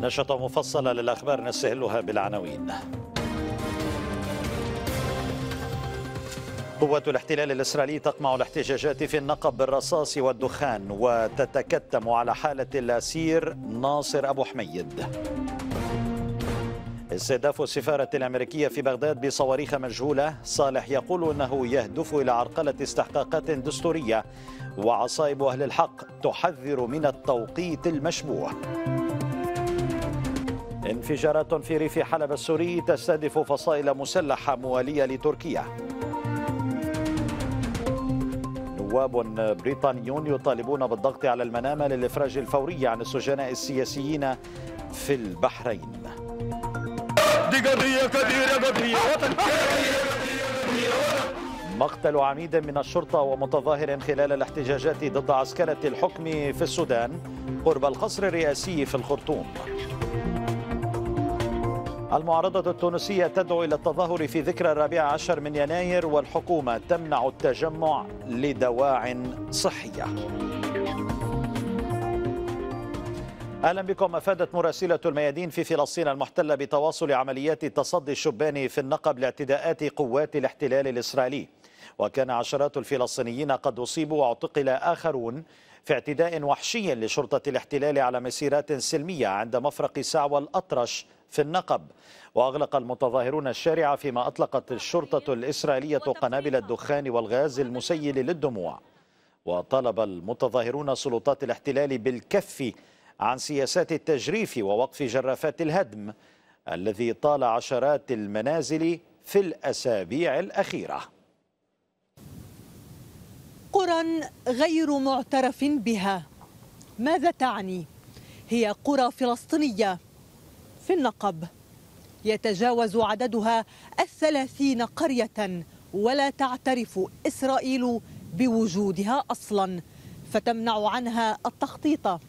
نشطة مفصلة للأخبار نستهلها بالعناوين قوة الاحتلال الإسرائيلي تقمع الاحتجاجات في النقب بالرصاص والدخان وتتكتم على حالة الأسير ناصر أبو حميد استهداف السفارة الأمريكية في بغداد بصواريخ مجهولة صالح يقول أنه يهدف إلى عرقلة استحقاقات دستورية وعصائب أهل الحق تحذر من التوقيت المشبوه انفجارات في ريف حلب السوري تستهدف فصائل مسلحة موالية لتركيا نواب بريطانيون يطالبون بالضغط على المنامة للإفراج الفوري عن السجناء السياسيين في البحرين دي قضية كبيرة مقتل عميد من الشرطة ومتظاهر خلال الاحتجاجات ضد عسكرة الحكم في السودان قرب القصر الرئاسي في الخرطوم المعارضة التونسية تدعو إلى التظاهر في ذكرى الرابع عشر من يناير والحكومة تمنع التجمع لدواع صحية اهلا بكم افادت مراسله الميادين في فلسطين المحتله بتواصل عمليات تصدي الشبان في النقب لاعتداءات قوات الاحتلال الاسرائيلي وكان عشرات الفلسطينيين قد أصيبوا واعتقل آخرون في اعتداء وحشي لشرطة الاحتلال على مسيرات سلمية عند مفرق سعوى الأطرش في النقب وأغلق المتظاهرون الشارع فيما أطلقت الشرطة الإسرائيلية قنابل الدخان والغاز المسيل للدموع وطلب المتظاهرون سلطات الاحتلال بالكف عن سياسات التجريف ووقف جرافات الهدم الذي طال عشرات المنازل في الأسابيع الأخيرة قرى غير معترف بها ماذا تعني هي قرى فلسطينيه في النقب يتجاوز عددها الثلاثين قريه ولا تعترف اسرائيل بوجودها اصلا فتمنع عنها التخطيط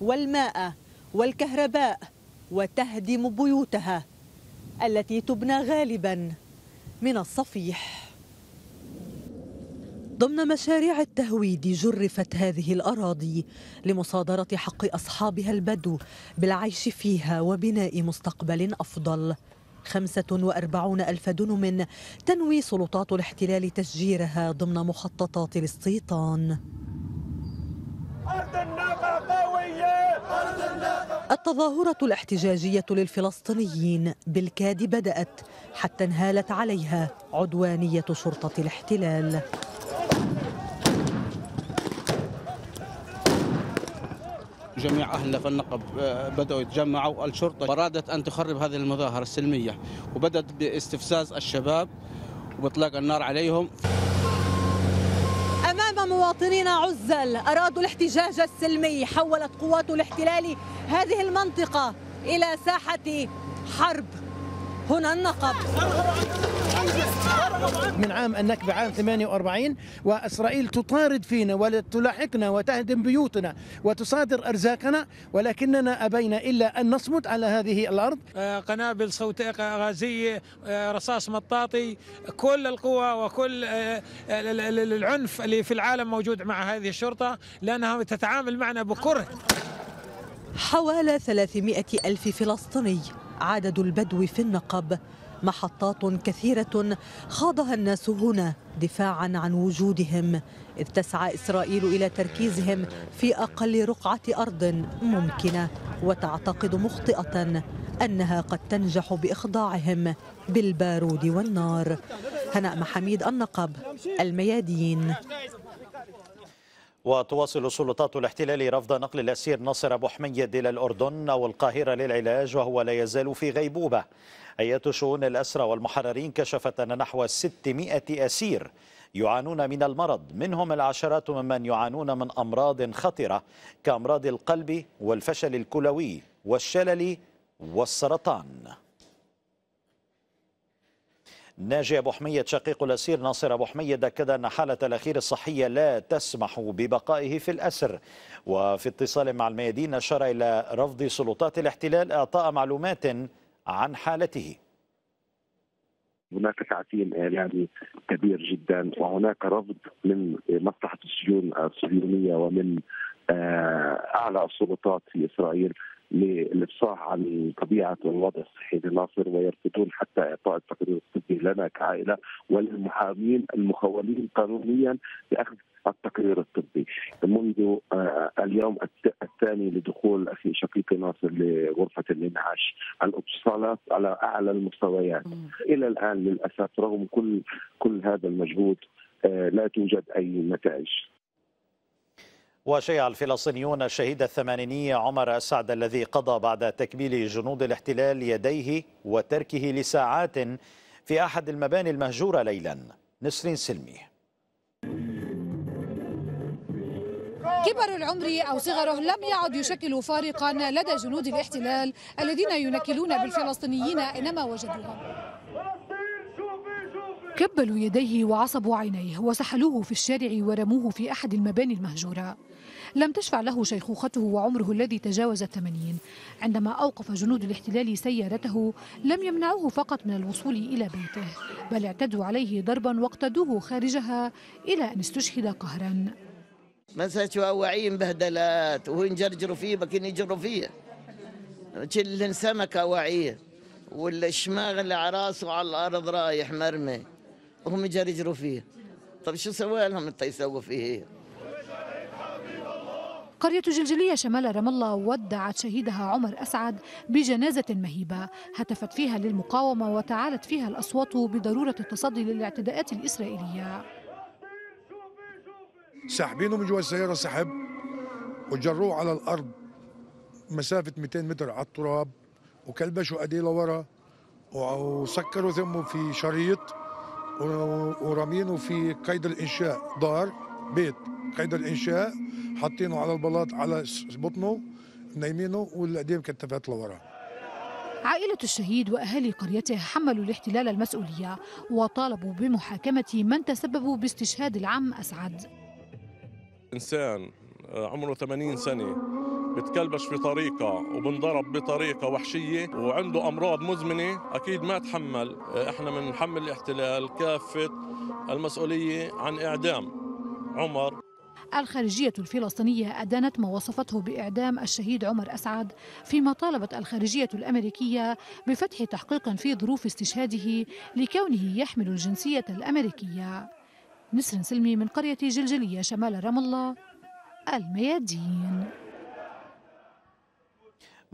والماء والكهرباء وتهدم بيوتها التي تبنى غالبا من الصفيح ضمن مشاريع التهويد جرفت هذه الأراضي لمصادرة حق أصحابها البدو بالعيش فيها وبناء مستقبل أفضل وأربعون ألف دنم تنوي سلطات الاحتلال تشجيرها ضمن مخططات الاستيطان أرض الناقة قوية أرض الناقة التظاهرة الاحتجاجية للفلسطينيين بالكاد بدأت حتى انهالت عليها عدوانية شرطة الاحتلال جميع أهل النقب آه، بدأوا يتجمعوا الشرطة أرادت أن تخرب هذه المظاهرة السلمية وبدأت باستفزاز الشباب وإطلاق النار عليهم أمام مواطنين عزل أرادوا الاحتجاج السلمي حولت قوات الاحتلال هذه المنطقة إلى ساحة حرب هنا النقب من عام النكبة عام 48 وإسرائيل تطارد فينا وتلاحقنا وتهدم بيوتنا وتصادر أرزاقنا ولكننا أبينا إلا أن نصمت على هذه الأرض آه، قنابل صوت غازية آه، رصاص مطاطي كل القوى وكل آه، العنف اللي في العالم موجود مع هذه الشرطة لأنها تتعامل معنا بكره حوالي 300 ألف فلسطيني عدد البدو في النقب محطات كثيرة خاضها الناس هنا دفاعا عن وجودهم إذ تسعى إسرائيل إلى تركيزهم في أقل رقعة أرض ممكنة وتعتقد مخطئة أنها قد تنجح بإخضاعهم بالبارود والنار هناء محميد النقب الميادين وتواصل سلطات الاحتلال رفض نقل الأسير ناصر أبو حميد إلى الأردن أو القاهرة للعلاج وهو لا يزال في غيبوبة هيئة شؤون الأسرى والمحررين كشفت أن نحو 600 أسير يعانون من المرض منهم العشرات ممن يعانون من أمراض خطرة كأمراض القلب والفشل الكلوي والشلل والسرطان ناجي أبو حميد شقيق الأسير ناصر أبو حميد أكد أن حالة الأخير الصحية لا تسمح ببقائه في الأسر وفي اتصال مع الميادين أشار إلى رفض سلطات الاحتلال إعطاء معلومات عن حالته هناك تعتيم اعلامي كبير جدا وهناك رفض من مصلحه السجون الصهيونيه ومن آه، اعلى السلطات في اسرائيل للإفصاح عن طبيعة الوضع الصحي لناصر ويرفضون حتى إعطاء التقرير الطبي لنا كعائلة وللمحامين المخولين قانونيا بأخذ التقرير الطبي منذ آه، اليوم الثاني لدخول اخي شقيقي ناصر لغرفه الانعاش الاتصالات على اعلى المستويات الى الان للاسف رغم كل كل هذا المجهود آه، لا توجد اي نتائج وشيع الفلسطينيون الشهيد الثمانيني عمر السعد الذي قضى بعد تكبيل جنود الاحتلال يديه وتركه لساعات في أحد المباني المهجورة ليلا نسرين سلمي كبر العمر أو صغره لم يعد يشكل فارقا لدى جنود الاحتلال الذين ينكلون بالفلسطينيين أينما وجدوهم كبلوا يديه وعصبوا عينيه وسحلوه في الشارع ورموه في أحد المباني المهجورة لم تشفع له شيخوخته وعمره الذي تجاوز الثمانين عندما أوقف جنود الاحتلال سيارته لم يمنعوه فقط من الوصول إلى بيته بل اعتدوا عليه ضربا واقتادوه خارجها إلى أن استشهد قهرا مساته أواعين بهدلات وينجرجروا فيه بكين يجروا فيه كل سمك واعية والشماغ اللي على راسه على الارض رايح مرمي وهم يجرجروا فيه طب شو سوى لهم انت يسووا فيه قرية جلجلية شمال رام الله ودعت شهيدها عمر أسعد بجنازة مهيبة هتفت فيها للمقاومة وتعالت فيها الأصوات بضرورة التصدي للاعتداءات الإسرائيلية ساحبينه من جوا السيارة سحب وجروه على الأرض مسافة 200 متر على التراب وكلبشوا أدي لورا وسكروا ذمه في شريط ورمينه في قيد الإنشاء دار بيت قيد الانشاء حاطينه على البلاط على بطنه نايمينه والقديم مكتفات لورا عائلة الشهيد وأهالي قريته حملوا الاحتلال المسؤولية وطالبوا بمحاكمة من تسببوا باستشهاد العم أسعد إنسان آه، عمره 80 سنة بتكلبش بطريقة وبنضرب بطريقة وحشية وعنده أمراض مزمنة أكيد ما تحمل آه، إحنا بنحمل الاحتلال كافة المسؤولية عن إعدام عمر الخارجية الفلسطينية أدانت ما وصفته بإعدام الشهيد عمر أسعد فيما طالبت الخارجية الأمريكية بفتح تحقيق في ظروف استشهاده لكونه يحمل الجنسية الأمريكية نسر سلمي من قرية جلجلية شمال رام الله الميادين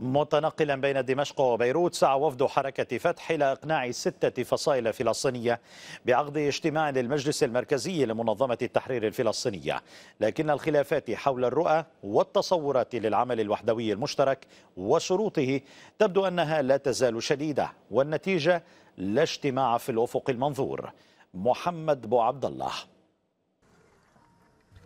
متنقلا بين دمشق وبيروت سعى وفد حركة فتح إلى إقناع ستة فصائل فلسطينية بعقد اجتماع للمجلس المركزي لمنظمة التحرير الفلسطينية لكن الخلافات حول الرؤى والتصورات للعمل الوحدوي المشترك وشروطه تبدو أنها لا تزال شديدة والنتيجة لا اجتماع في الأفق المنظور محمد بو عبد الله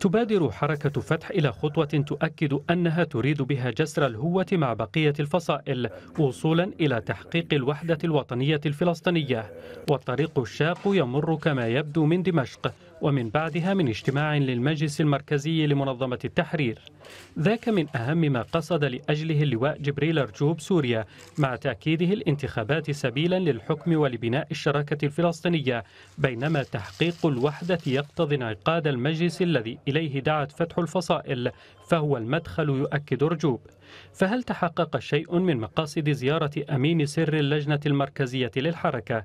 تبادر حركة فتح إلى خطوة تؤكد أنها تريد بها جسر الهوة مع بقية الفصائل وصولا إلى تحقيق الوحدة الوطنية الفلسطينية والطريق الشاق يمر كما يبدو من دمشق ومن بعدها من اجتماع للمجلس المركزي لمنظمة التحرير ذاك من أهم ما قصد لأجله اللواء جبريل أرجوب سوريا مع تأكيده الانتخابات سبيلا للحكم ولبناء الشراكة الفلسطينية بينما تحقيق الوحدة يقتضي انعقاد المجلس الذي إليه دعت فتح الفصائل فهو المدخل يؤكد أرجوب فهل تحقق شيء من مقاصد زيارة أمين سر اللجنة المركزية للحركة؟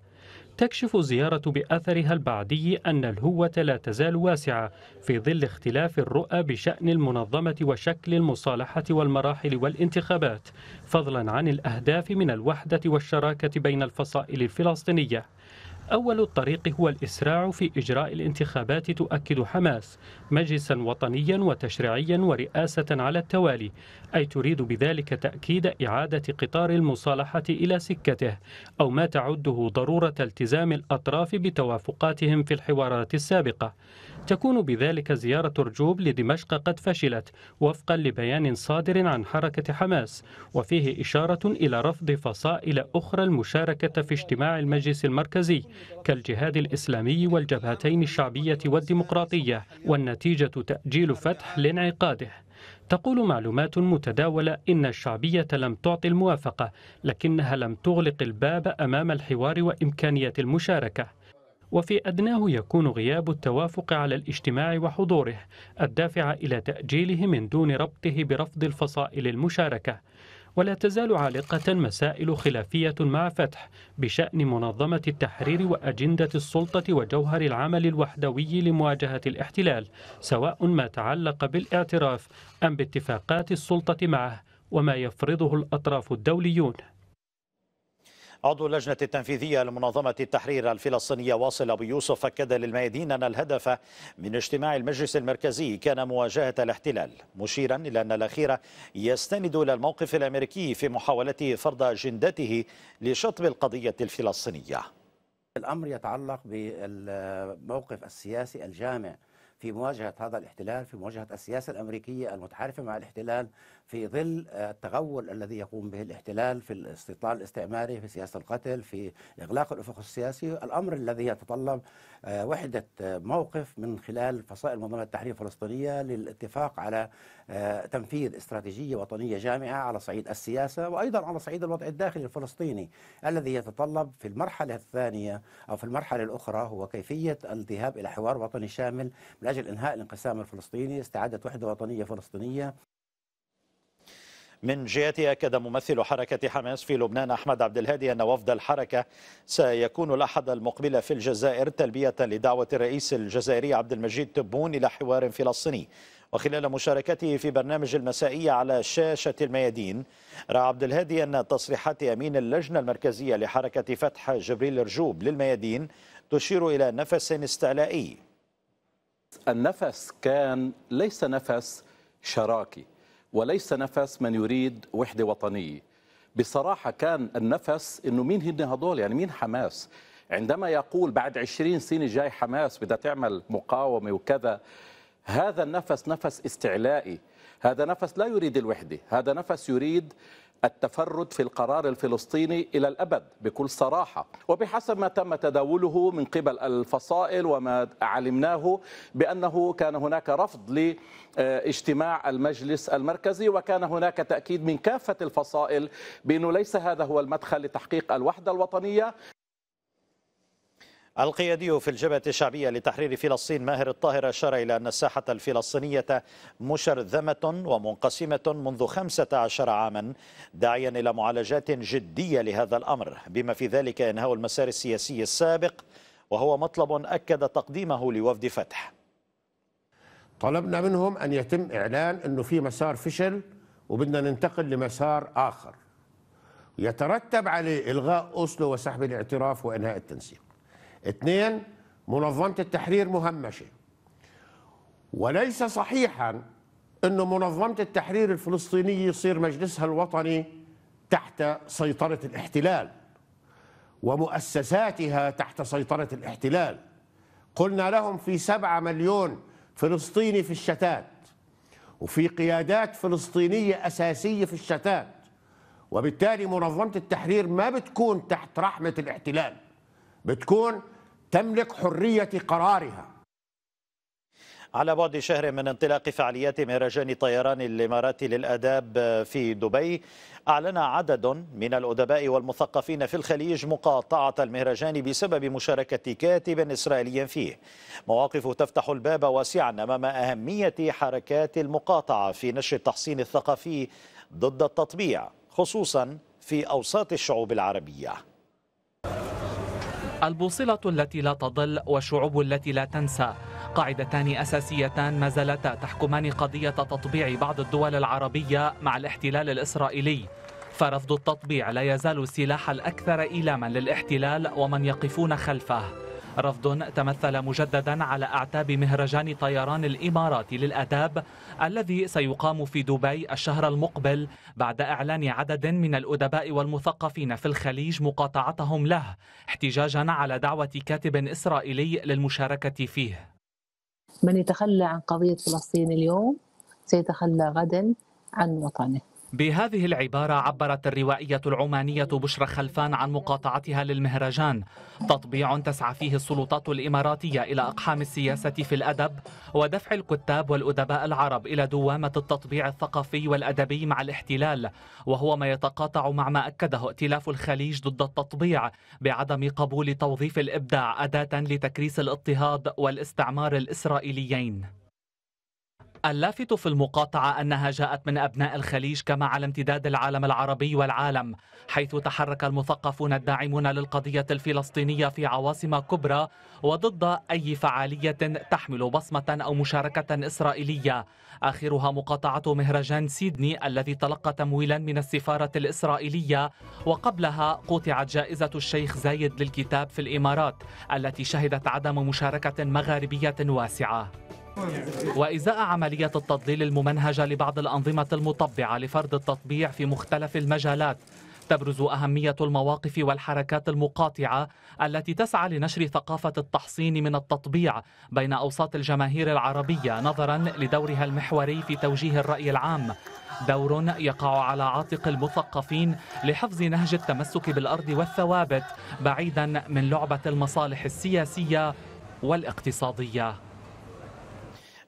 تكشف الزيارة بأثرها البعدي أن الهوة لا تزال واسعة في ظل اختلاف الرؤى بشأن المنظمة وشكل المصالحة والمراحل والانتخابات فضلا عن الأهداف من الوحدة والشراكة بين الفصائل الفلسطينية أول الطريق هو الإسراع في إجراء الانتخابات تؤكد حماس مجلسا وطنيا وتشريعيا ورئاسة على التوالي أي تريد بذلك تأكيد إعادة قطار المصالحة إلى سكته أو ما تعده ضرورة التزام الأطراف بتوافقاتهم في الحوارات السابقة تكون بذلك زيارة رجوب لدمشق قد فشلت وفقا لبيان صادر عن حركة حماس وفيه إشارة إلى رفض فصائل أخرى المشاركة في اجتماع المجلس المركزي كالجهاد الإسلامي والجبهتين الشعبية والديمقراطية والنتيجة تأجيل فتح لانعقاده تقول معلومات متداولة إن الشعبية لم تعطي الموافقة لكنها لم تغلق الباب أمام الحوار وإمكانية المشاركة وفي أدناه يكون غياب التوافق على الاجتماع وحضوره الدافع إلى تأجيله من دون ربطه برفض الفصائل المشاركة ولا تزال عالقة مسائل خلافية مع فتح بشأن منظمة التحرير وأجندة السلطة وجوهر العمل الوحدوي لمواجهة الاحتلال سواء ما تعلق بالاعتراف أم باتفاقات السلطة معه وما يفرضه الأطراف الدوليون عضو اللجنة التنفيذية لمنظمة التحرير الفلسطينية واصل أبو يوسف أكد للميادين أن الهدف من اجتماع المجلس المركزي كان مواجهة الاحتلال مشيرا إلى أن الأخير يستند إلى الموقف الأمريكي في محاولته فرض أجندته لشطب القضية الفلسطينية الأمر يتعلق بالموقف السياسي الجامع في مواجهة هذا الاحتلال في مواجهة السياسة الأمريكية المتحالفة مع الاحتلال في ظل التغول الذي يقوم به الاحتلال في الاستيطان الاستعماري في سياسه القتل في اغلاق الافق السياسي الامر الذي يتطلب آه، وحده آه، موقف من خلال فصائل منظمه التحرير الفلسطينيه للاتفاق على آه، تنفيذ استراتيجيه وطنيه جامعه على صعيد السياسه وايضا على صعيد الوضع الداخلي الفلسطيني الذي يتطلب في المرحله الثانيه او في المرحله الاخرى هو كيفيه الذهاب الى حوار وطني شامل من اجل انهاء الانقسام الفلسطيني استعاده وحده وطنيه فلسطينيه من جهته أكد ممثل حركة حماس في لبنان أحمد عبد الهادي أن وفد الحركة سيكون الأحد المقبل في الجزائر تلبية لدعوة الرئيس الجزائري عبد المجيد تبون إلى حوار فلسطيني وخلال مشاركته في برنامج المسائية على شاشة الميادين رأى عبد الهادي أن تصريحات أمين اللجنة المركزية لحركة فتح جبريل رجوب للميادين تشير إلى نفس استعلائي النفس كان ليس نفس شراكي وليس نفس من يريد وحدة وطنية بصراحة كان النفس أنه مين هن هدول يعني مين حماس عندما يقول بعد عشرين سنة جاي حماس بدها تعمل مقاومة وكذا هذا النفس نفس استعلائي هذا نفس لا يريد الوحدة هذا نفس يريد التفرد في القرار الفلسطيني إلى الأبد بكل صراحة وبحسب ما تم تداوله من قبل الفصائل وما علمناه بأنه كان هناك رفض لاجتماع المجلس المركزي وكان هناك تأكيد من كافة الفصائل بأنه ليس هذا هو المدخل لتحقيق الوحدة الوطنية القيادي في الجبهة الشعبية لتحرير فلسطين ماهر الطاهر أشار إلى أن الساحة الفلسطينية مشرذمة ومنقسمة منذ 15 عاما داعيا إلى معالجات جدية لهذا الأمر بما في ذلك إنهاء المسار السياسي السابق وهو مطلب أكد تقديمه لوفد فتح طلبنا منهم أن يتم إعلان أنه في مسار فشل وبدنا ننتقل لمسار آخر يترتب عليه إلغاء أوسلو وسحب الاعتراف وإنهاء التنسيق اثنين منظمة التحرير مهمشة وليس صحيحا أن منظمة التحرير الفلسطينية يصير مجلسها الوطني تحت سيطرة الاحتلال ومؤسساتها تحت سيطرة الاحتلال قلنا لهم في سبعة مليون فلسطيني في الشتات وفي قيادات فلسطينية أساسية في الشتات وبالتالي منظمة التحرير ما بتكون تحت رحمة الاحتلال بتكون تملك حرية قرارها على بعد شهر من انطلاق فعاليات مهرجان طيران الاماراتي للاداب في دبي اعلن عدد من الادباء والمثقفين في الخليج مقاطعه المهرجان بسبب مشاركه كاتب اسرائيلي فيه مواقف تفتح الباب واسعا امام اهميه حركات المقاطعه في نشر التحصين الثقافي ضد التطبيع خصوصا في اوساط الشعوب العربيه البوصلة التي لا تضل والشعوب التي لا تنسى قاعدتان أساسيتان ما زالتا تحكمان قضية تطبيع بعض الدول العربية مع الاحتلال الإسرائيلي فرفض التطبيع لا يزال السلاح الأكثر إيلاما للاحتلال ومن يقفون خلفه رفض تمثل مجددا على أعتاب مهرجان طيران الإمارات للأداب الذي سيقام في دبي الشهر المقبل بعد إعلان عدد من الأدباء والمثقفين في الخليج مقاطعتهم له احتجاجا على دعوة كاتب إسرائيلي للمشاركة فيه من يتخلى عن قضية فلسطين اليوم سيتخلى غدا عن وطنه بهذه العبارة عبرت الروائية العمانية بشرى خلفان عن مقاطعتها للمهرجان تطبيع تسعى فيه السلطات الإماراتية إلى أقحام السياسة في الأدب ودفع الكتاب والأدباء العرب إلى دوامة التطبيع الثقافي والأدبي مع الاحتلال وهو ما يتقاطع مع ما أكده ائتلاف الخليج ضد التطبيع بعدم قبول توظيف الإبداع أداة لتكريس الاضطهاد والاستعمار الإسرائيليين اللافت في المقاطعة أنها جاءت من أبناء الخليج كما على امتداد العالم العربي والعالم حيث تحرك المثقفون الداعمون للقضية الفلسطينية في عواصم كبرى وضد أي فعالية تحمل بصمة أو مشاركة إسرائيلية آخرها مقاطعة مهرجان سيدني الذي تلقى تمويلا من السفارة الإسرائيلية وقبلها قطعت جائزة الشيخ زايد للكتاب في الإمارات التي شهدت عدم مشاركة مغاربية واسعة وإزاء عملية التضليل الممنهجة لبعض الأنظمة المطبعة لفرض التطبيع في مختلف المجالات تبرز أهمية المواقف والحركات المقاطعة التي تسعى لنشر ثقافة التحصين من التطبيع بين أوساط الجماهير العربية نظرا لدورها المحوري في توجيه الرأي العام دور يقع على عاتق المثقفين لحفظ نهج التمسك بالأرض والثوابت بعيدا من لعبة المصالح السياسية والاقتصادية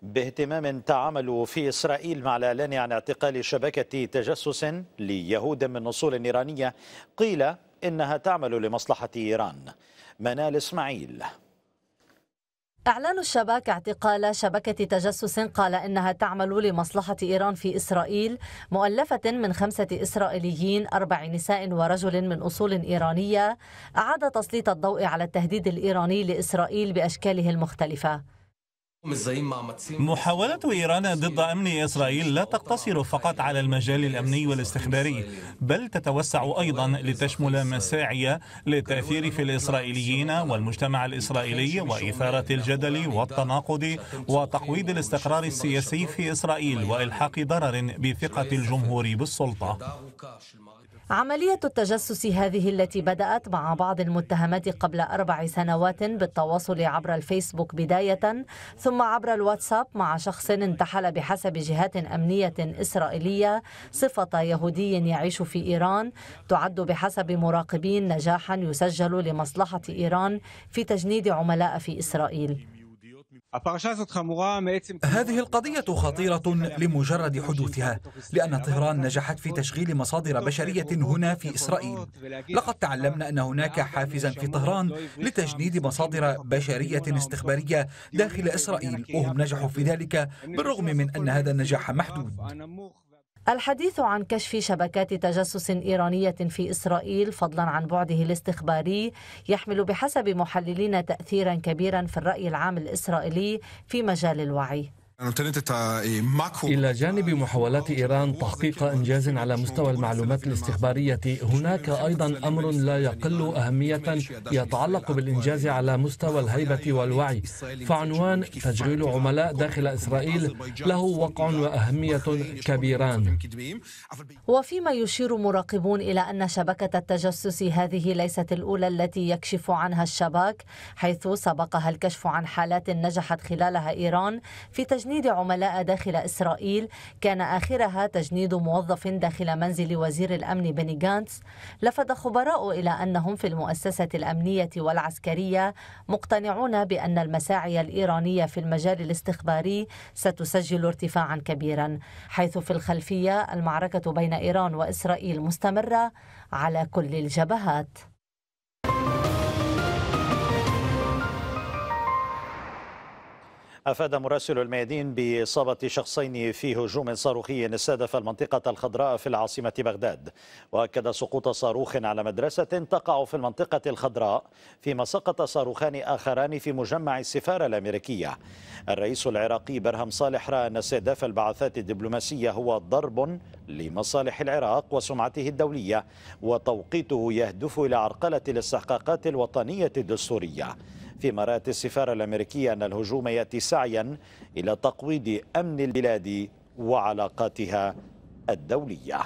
باهتمام تعامل في إسرائيل مع الإعلان عن اعتقال شبكة تجسس ليهود من أصول إيرانية قيل إنها تعمل لمصلحة إيران منال إسماعيل إعلان الشباك اعتقال شبكة تجسس قال إنها تعمل لمصلحة إيران في إسرائيل مؤلفة من خمسة إسرائيليين أربع نساء ورجل من أصول إيرانية أعاد تسليط الضوء على التهديد الإيراني لإسرائيل بأشكاله المختلفة محاولة إيران ضد أمن إسرائيل لا تقتصر فقط على المجال الأمني والاستخباري بل تتوسع أيضا لتشمل مساعي للتأثير في الإسرائيليين والمجتمع الإسرائيلي وإثارة الجدل والتناقض وتقويض الاستقرار السياسي في إسرائيل وإلحاق ضرر بثقة الجمهور بالسلطة عملية التجسس هذه التي بدأت مع بعض المتهمات قبل أربع سنوات بالتواصل عبر الفيسبوك بداية ثم عبر الواتساب مع شخص انتحل بحسب جهات أمنية إسرائيلية صفة يهودي يعيش في إيران تعد بحسب مراقبين نجاحا يسجل لمصلحة إيران في تجنيد عملاء في إسرائيل هذه القضية خطيرة لمجرد حدوثها لأن طهران نجحت في تشغيل مصادر بشرية هنا في إسرائيل لقد تعلمنا أن هناك حافزا في طهران لتجنيد مصادر بشرية استخبارية داخل إسرائيل وهم نجحوا في ذلك بالرغم من أن هذا النجاح محدود الحديث عن كشف شبكات تجسس إيرانية في إسرائيل فضلا عن بعده الاستخباري يحمل بحسب محللين تأثيرا كبيرا في الرأي العام الإسرائيلي في مجال الوعي آه، إيه، إلى جانب محاولات إيران تحقيق إنجاز على مستوى المعلومات الاستخبارية هناك أيضا أمر لا يقل أهمية يتعلق بالإنجاز على مستوى الهيبة والوعي فعنوان تشغيل عملاء داخل إسرائيل له وقع وأهمية كبيران وفيما يشير مراقبون إلى أن شبكة التجسس هذه ليست الأولى التي يكشف عنها الشباك حيث سبقها الكشف عن حالات نجحت خلالها إيران في تجنيد تجنيد عملاء داخل إسرائيل كان آخرها تجنيد موظف داخل منزل وزير الأمن بني جانتس لفت خبراء إلى أنهم في المؤسسة الأمنية والعسكرية مقتنعون بأن المساعي الإيرانية في المجال الاستخباري ستسجل ارتفاعا كبيرا حيث في الخلفية المعركة بين إيران وإسرائيل مستمرة على كل الجبهات أفاد مراسل الميادين بإصابة شخصين في هجوم صاروخي استهدف المنطقة الخضراء في العاصمة بغداد وأكد سقوط صاروخ على مدرسة تقع في المنطقة الخضراء فيما سقط صاروخان آخران في مجمع السفارة الأمريكية الرئيس العراقي برهم صالح رأى أن استهداف البعثات الدبلوماسية هو ضرب لمصالح العراق وسمعته الدولية وتوقيته يهدف إلى عرقلة الاستحقاقات الوطنية الدستورية رأت السفارة الأمريكية أن الهجوم يأتي سعيا إلى تقويض أمن البلاد وعلاقاتها الدولية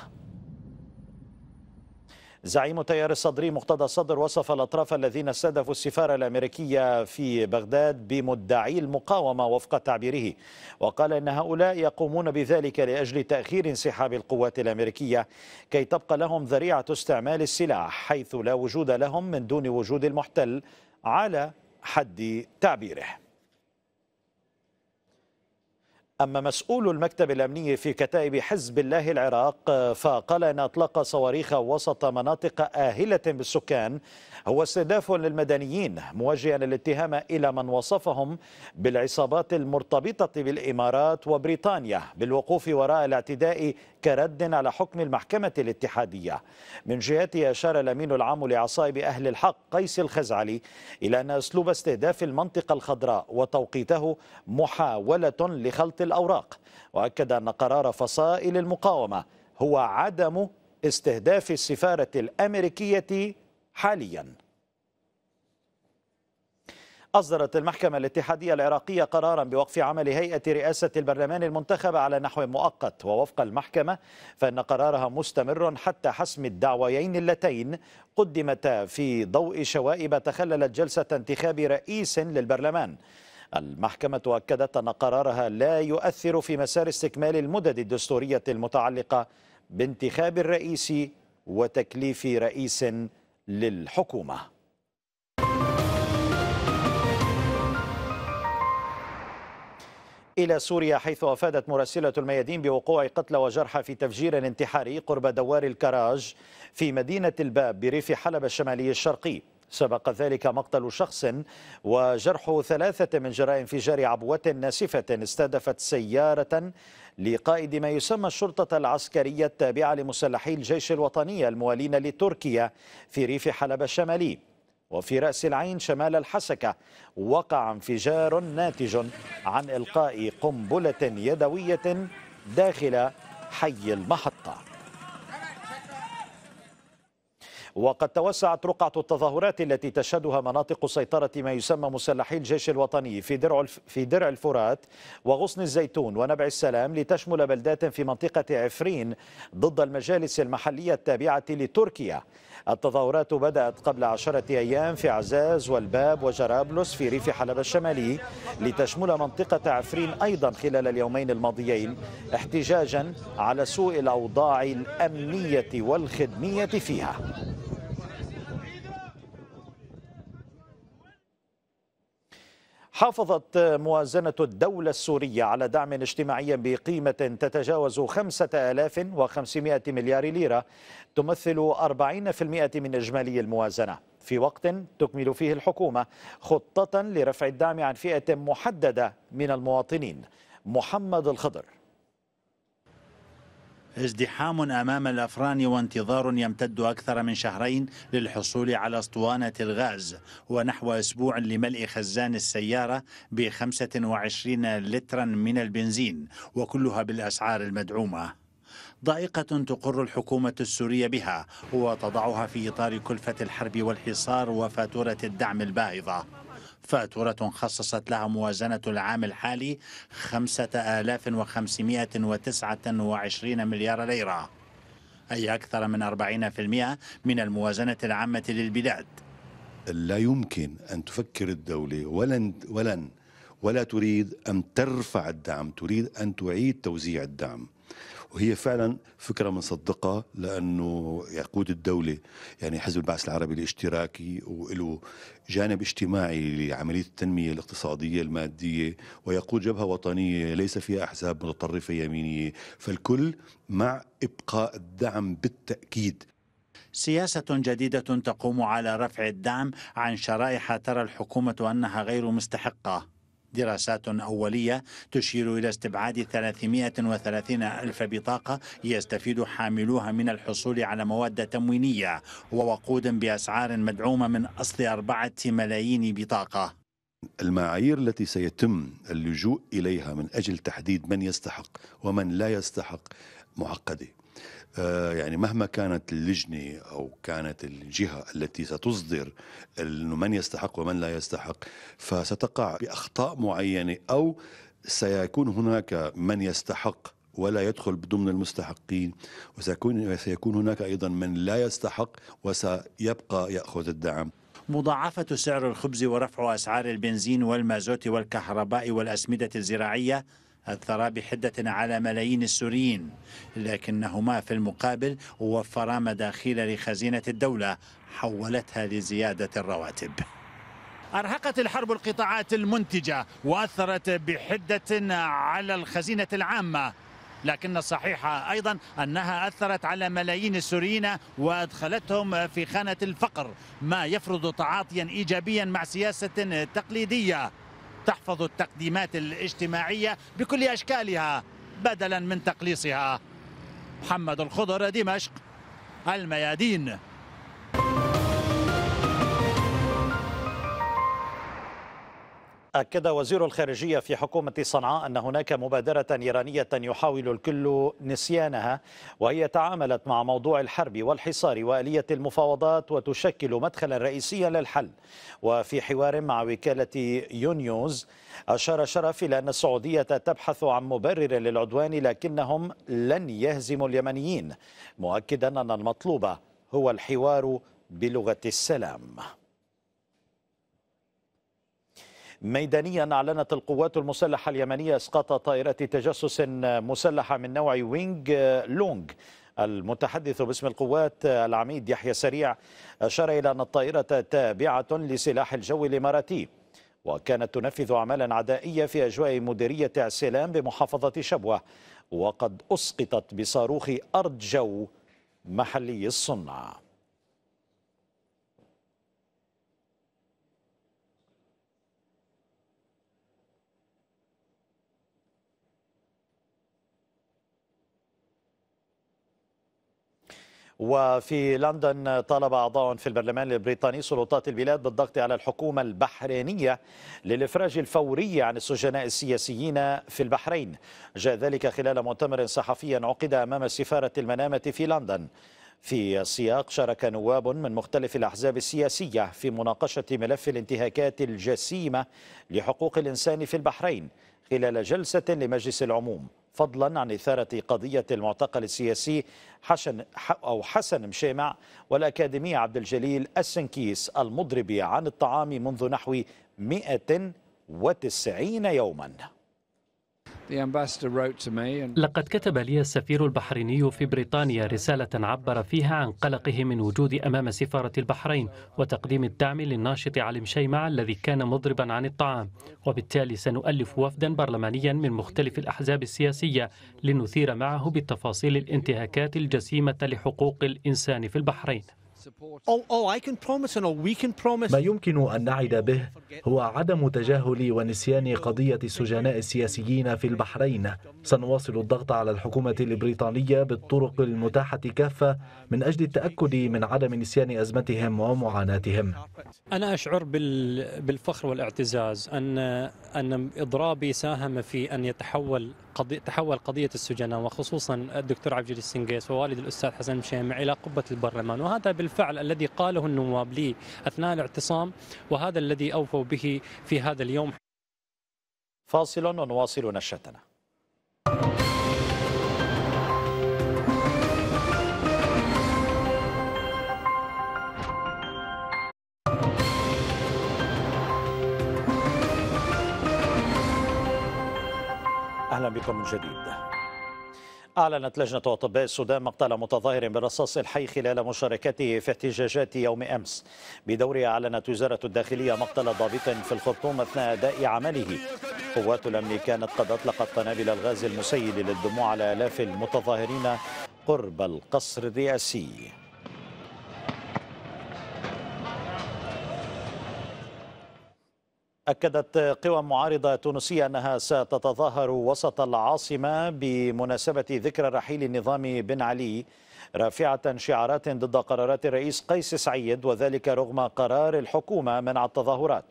زعيم التيار الصدري مقتدى الصدر وصف الأطراف الذين استهدفوا السفارة الأمريكية في بغداد بمدعي المقاومة وفق تعبيره وقال إن هؤلاء يقومون بذلك لأجل تأخير انسحاب القوات الأمريكية كي تبقى لهم ذريعة استعمال السلاح حيث لا وجود لهم من دون وجود المحتل على حد تعبيره أما مسؤول المكتب الأمني في كتائب حزب الله العراق فقال أن إطلاق صواريخ وسط مناطق آهلة بالسكان هو استهداف للمدنيين موجها الاتهام إلى من وصفهم بالعصابات المرتبطة بالإمارات وبريطانيا بالوقوف وراء الاعتداء كرد على حكم المحكمة الاتحادية من جهته أشار الأمين العام لعصائب أهل الحق قيس الخزعلي إلى أن أسلوب استهداف المنطقة الخضراء وتوقيته محاولة لخلط الأوراق وأكد أن قرار فصائل المقاومة هو عدم استهداف السفارة الأمريكية حالياً أصدرت المحكمة الاتحادية العراقية قرارا بوقف عمل هيئة رئاسة البرلمان المنتخبة على نحو مؤقت ووفق المحكمة فإن قرارها مستمر حتى حسم الدعويين اللتين قدمتا في ضوء شوائب تخللت جلسة انتخاب رئيس للبرلمان المحكمة أكدت أن قرارها لا يؤثر في مسار استكمال المدد الدستورية المتعلقة بانتخاب الرئيس وتكليف رئيس للحكومة إلى سوريا حيث أفادت مراسلة الميادين بوقوع قتلى وجرحى في تفجير انتحاري قرب دوار الكراج في مدينة الباب بريف حلب الشمالي الشرقي سبق ذلك مقتل شخص وجرح ثلاثة من جراء انفجار عبوة ناسفة استهدفت سيارة لقائد ما يسمى الشرطة العسكرية التابعة لمسلحي الجيش الوطني الموالين لتركيا في ريف حلب الشمالي وفي رأس العين شمال الحسكة وقع انفجار ناتج عن إلقاء قنبلة يدوية داخل حي المحطة وقد توسعت رقعة التظاهرات التي تشهدها مناطق سيطرة ما يسمى مسلحي الجيش الوطني في درع في درع الفرات وغصن الزيتون ونبع السلام لتشمل بلدات في منطقة عفرين ضد المجالس المحلية التابعة لتركيا. التظاهرات بدأت قبل عشرة أيام في عزاز والباب وجرابلس في ريف حلب الشمالي لتشمل منطقة عفرين أيضا خلال اليومين الماضيين احتجاجا على سوء الأوضاع الأمنية والخدمية فيها. حافظت موازنة الدولة السورية على دعم اجتماعي بقيمة تتجاوز 5500 مليار ليرة تمثل 40% من إجمالي الموازنة في وقت تكمل فيه الحكومة خطة لرفع الدعم عن فئة محددة من المواطنين محمد الخضر ازدحام أمام الأفران وانتظار يمتد أكثر من شهرين للحصول على اسطوانة الغاز ونحو أسبوع لملء خزان السيارة ب 25 لترا من البنزين وكلها بالأسعار المدعومة ضائقة تقر الحكومة السورية بها وتضعها في إطار كلفة الحرب والحصار وفاتورة الدعم الباهظة فاتورة خصصت لها موازنة العام الحالي 5529 مليار ليرة أي أكثر من 40% من الموازنة العامة للبلاد لا يمكن أن تفكر الدولة ولن, ولن ولا تريد أن ترفع الدعم تريد أن تعيد توزيع الدعم وهي فعلا فكره بنصدقها لانه يقود الدوله يعني حزب البعث العربي الاشتراكي وله جانب اجتماعي لعمليه التنميه الاقتصاديه الماديه ويقود جبهه وطنيه ليس فيها احزاب متطرفه يمينيه فالكل مع ابقاء الدعم بالتاكيد سياسة جديدة تقوم على رفع الدعم عن شرائح ترى الحكومة أنها غير مستحقة دراسات أولية تشير إلى استبعاد 330 ألف بطاقة يستفيد حاملوها من الحصول على مواد تموينية ووقود بأسعار مدعومة من أصل أربعة ملايين بطاقة المعايير التي سيتم اللجوء اليها من اجل تحديد من يستحق ومن لا يستحق معقده آه، يعني مهما كانت اللجنة أو كانت الجهة التي ستصدر من يستحق ومن لا يستحق فستقع بأخطاء معينة أو سيكون هناك من يستحق ولا يدخل ضمن المستحقين وسيكون سيكون هناك أيضا من لا يستحق وسيبقى يأخذ الدعم مضاعفة سعر الخبز ورفع أسعار البنزين والمازوت والكهرباء والأسمدة الزراعية أثرا بحدة على ملايين السوريين لكنهما في المقابل وفرا مداخيل لخزينة الدولة حولتها لزيادة الرواتب أرهقت الحرب القطاعات المنتجة وأثرت بحدة على الخزينة العامة لكن الصحيح أيضا أنها أثرت على ملايين السوريين وأدخلتهم في خانة الفقر ما يفرض تعاطيا إيجابيا مع سياسة تقليدية تحفظ التقديمات الاجتماعية بكل أشكالها بدلا من تقليصها محمد الخضر دمشق الميادين أكد وزير الخارجية في حكومة صنعاء أن هناك مبادرة إيرانية يحاول الكل نسيانها وهي تعاملت مع موضوع الحرب والحصار وآلية المفاوضات وتشكل مدخلا رئيسيا للحل وفي حوار مع وكالة يونيوز أشار شرف إلى أن السعودية تبحث عن مبرر للعدوان لكنهم لن يهزموا اليمنيين مؤكدا أن المطلوب هو الحوار بلغة السلام ميدانيا أعلنت القوات المسلحة اليمنية إسقاط طائرة تجسس مسلحة من نوع وينج لونج المتحدث باسم القوات العميد يحيى سريع أشار إلى أن الطائرة تابعة لسلاح الجو الإماراتي وكانت تنفذ أعمالا عدائية في أجواء مديرية عسلام بمحافظة شبوة وقد أسقطت بصاروخ أرض جو محلي الصنع وفي لندن طالب أعضاء في البرلمان البريطاني سلطات البلاد بالضغط على الحكومة البحرينية للإفراج الفوري عن السجناء السياسيين في البحرين جاء ذلك خلال مؤتمر صحفي عقد أمام سفارة المنامة في لندن في السياق شارك نواب من مختلف الأحزاب السياسية في مناقشة ملف الانتهاكات الجسيمة لحقوق الإنسان في البحرين خلال جلسة لمجلس العموم فضلا عن إثارة قضية المعتقل السياسي حسن أو حسن مشامع والأكاديمي عبد الجليل السنكيس المضرب عن الطعام منذ نحو 190 يوماً لقد كتب لي السفير البحريني في بريطانيا رسالة عبر فيها عن قلقه من وجود أمام سفارة البحرين وتقديم الدعم للناشط علي مشيمع الذي كان مضربا عن الطعام وبالتالي سنؤلف وفدا برلمانيا من مختلف الأحزاب السياسية لنثير معه بالتفاصيل الانتهاكات الجسيمة لحقوق الإنسان في البحرين Oh, oh, ما يمكن أن نعد به هو عدم تجاهل ونسيان قضية السجناء السياسيين في البحرين سنواصل الضغط على الحكومة البريطانية بالطرق المتاحة كافة من أجل التأكد من عدم نسيان أزمتهم ومعاناتهم أنا أشعر بالفخر والاعتزاز أن أن إضرابي ساهم في أن يتحول قضية تحول قضية السجناء وخصوصا الدكتور عبد الجليل السنقيس ووالد الأستاذ حسن مشيم إلى قبة البرلمان وهذا بالفعل الذي قاله النواب لي أثناء الاعتصام وهذا الذي أوفوا به في هذا اليوم فاصل ونواصل نشرتنا بكم من جديد أعلنت لجنة أطباء السودان مقتل متظاهر بالرصاص الحي خلال مشاركته في احتجاجات يوم أمس بدورها أعلنت وزارة الداخلية مقتل ضابط في الخرطوم أثناء أداء عمله قوات الأمن كانت قد أطلقت قنابل الغاز المسيل للدموع على آلاف المتظاهرين قرب القصر الرئاسي أكدت قوى معارضة تونسية أنها ستتظاهر وسط العاصمة بمناسبة ذكرى رحيل النظام بن علي رافعة شعارات ضد قرارات الرئيس قيس سعيد وذلك رغم قرار الحكومة منع التظاهرات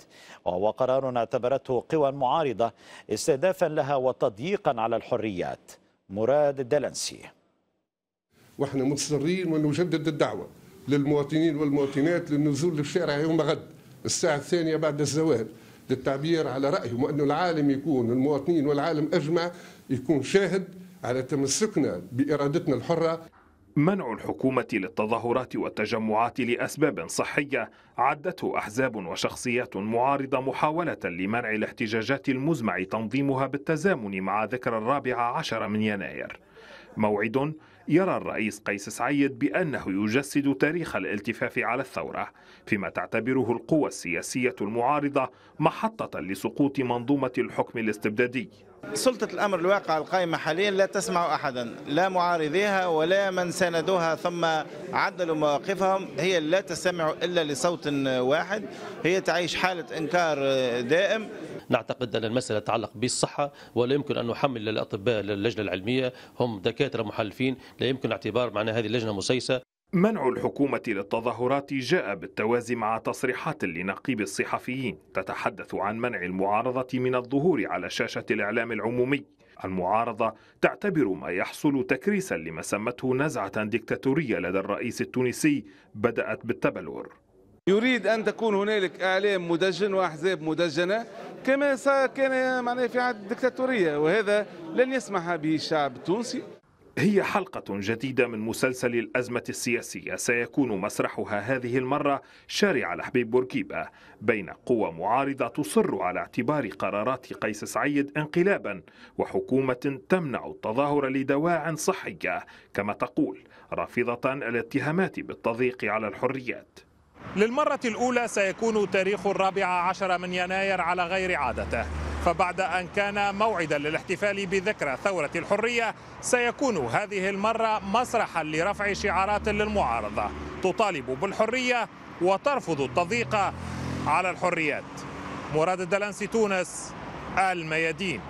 وهو قرار اعتبرته قوى معارضة استهدافا لها وتضييقا على الحريات مراد الدلنسي واحنا مصرين ونجدد الدعوة للمواطنين والمواطنات للنزول للشارع يوم غد الساعة الثانية بعد الزوال للتعبير على رأيهم وأنه العالم يكون المواطنين والعالم أجمع يكون شاهد على تمسكنا بإرادتنا الحرة منع الحكومة للتظاهرات والتجمعات لأسباب صحية عدته أحزاب وشخصيات معارضة محاولة لمنع الاحتجاجات المزمع تنظيمها بالتزامن مع ذكرى الرابع عشر من يناير موعد يرى الرئيس قيس سعيد بأنه يجسد تاريخ الالتفاف على الثورة فيما تعتبره القوى السياسية المعارضة محطة لسقوط منظومة الحكم الاستبدادي سلطة الأمر الواقع القائمة حاليا لا تسمع أحدا لا معارضيها ولا من ساندوها ثم عدلوا مواقفهم هي لا تستمع إلا لصوت واحد هي تعيش حالة إنكار دائم نعتقد أن المسألة تتعلق بالصحة ولا يمكن أن نحمل الأطباء للجنة العلمية هم دكاترة محلفين لا يمكن اعتبار معنى هذه اللجنة مسيسة منع الحكومة للتظاهرات جاء بالتوازي مع تصريحات لنقيب الصحفيين تتحدث عن منع المعارضة من الظهور على شاشة الإعلام العمومي المعارضة تعتبر ما يحصل تكريسا لما سمته نزعة ديكتاتورية لدى الرئيس التونسي بدأت بالتبلور يريد أن تكون هنالك إعلام مدجن وأحزاب مدجنة كما كان معناه في عهد الدكتاتورية وهذا لن يسمح به الشعب التونسي هي حلقة جديدة من مسلسل الأزمة السياسية سيكون مسرحها هذه المرة شارع الحبيب بورقيبة بين قوى معارضة تصر على اعتبار قرارات قيس سعيد انقلابا وحكومة تمنع التظاهر لدواع صحية كما تقول رافضة الاتهامات بالتضييق على الحريات للمرة الأولى سيكون تاريخ الرابع عشر من يناير على غير عادته فبعد أن كان موعدا للاحتفال بذكرى ثورة الحرية سيكون هذه المرة مسرحا لرفع شعارات للمعارضة تطالب بالحرية وترفض التضييق على الحريات مراد الدلانسي تونس الميادين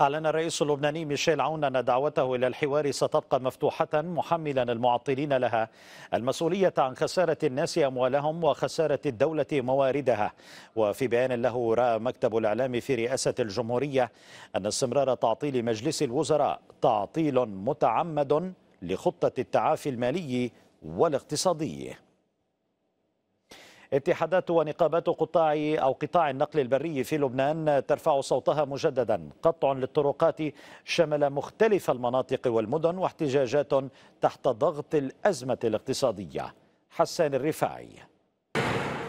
أعلن الرئيس اللبناني ميشيل عون أن دعوته إلى الحوار ستبقى مفتوحة محملا المعطلين لها المسؤولية عن خسارة الناس أموالهم وخسارة الدولة مواردها وفي بيان له رأى مكتب الإعلام في رئاسة الجمهورية أن استمرار تعطيل مجلس الوزراء تعطيل متعمد لخطة التعافي المالي والاقتصادي اتحادات ونقابات قطاع أو قطاع النقل البري في لبنان ترفع صوتها مجددا قطع للطرقات شمل مختلف المناطق والمدن واحتجاجات تحت ضغط الأزمة الاقتصادية حسان الرفاعي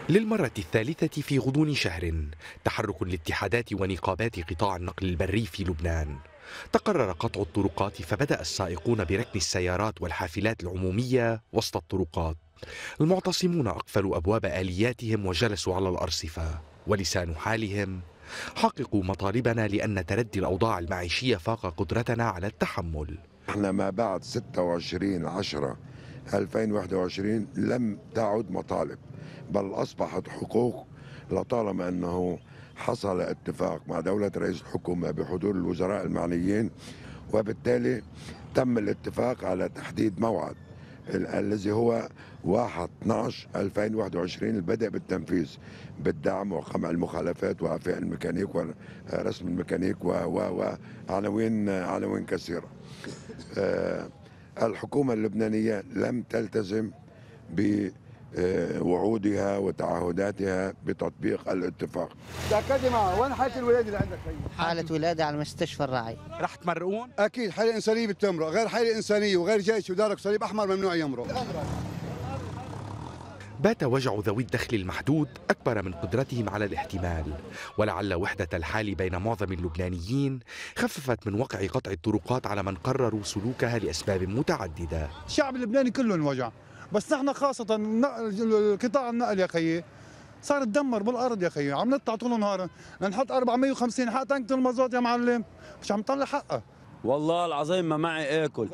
للمرة الثالثة في غضون شهر تحرك الاتحادات ونقابات قطاع النقل البري في لبنان تقرر قطع الطرقات فبدأ السائقون بركن السيارات والحافلات العمومية وسط الطرقات المعتصمون أقفلوا أبواب آلياتهم وجلسوا على الأرصفة ولسان حالهم حققوا مطالبنا لأن تردي الأوضاع المعيشية فاق قدرتنا على التحمل احنا ما بعد 26 10 2021 لم تعد مطالب بل أصبحت حقوق لطالما أنه حصل اتفاق مع دولة رئيس الحكومة بحضور الوزراء المعنيين وبالتالي تم الاتفاق على تحديد موعد الذي هو 1 12 2021 اللي بدأ بالتنفيذ بالدعم وقمع المخالفات وعفاء الميكانيك ورسم الميكانيك وعناوين عناوين كثيرة. آه، الحكومة اللبنانية لم تلتزم ب آه، وعودها وتعهداتها بتطبيق الاتفاق. تأكدي معه وين حالة الولادة اللي عندك هي؟ طيب؟ حالة ولادة على مستشفى الرعي. راح تمرقون؟ أكيد حالة إنسانية بتمرق، غير حالة إنسانية وغير جيش ودارك صليب أحمر ممنوع يمرق. بات وجع ذوي الدخل المحدود أكبر من قدرتهم على الاحتمال ولعل وحدة الحال بين معظم اللبنانيين خففت من وقع قطع الطرقات على من قرروا سلوكها لأسباب متعددة الشعب اللبناني كله انوجع بس نحن خاصه القطاع النقل يا خيي صار تدمر بالارض يا خيي عم نطلع طول النهار نحط 450 حق تنكة المازوت يا معلم مش عم طلع حقها والله العظيم ما معي اكل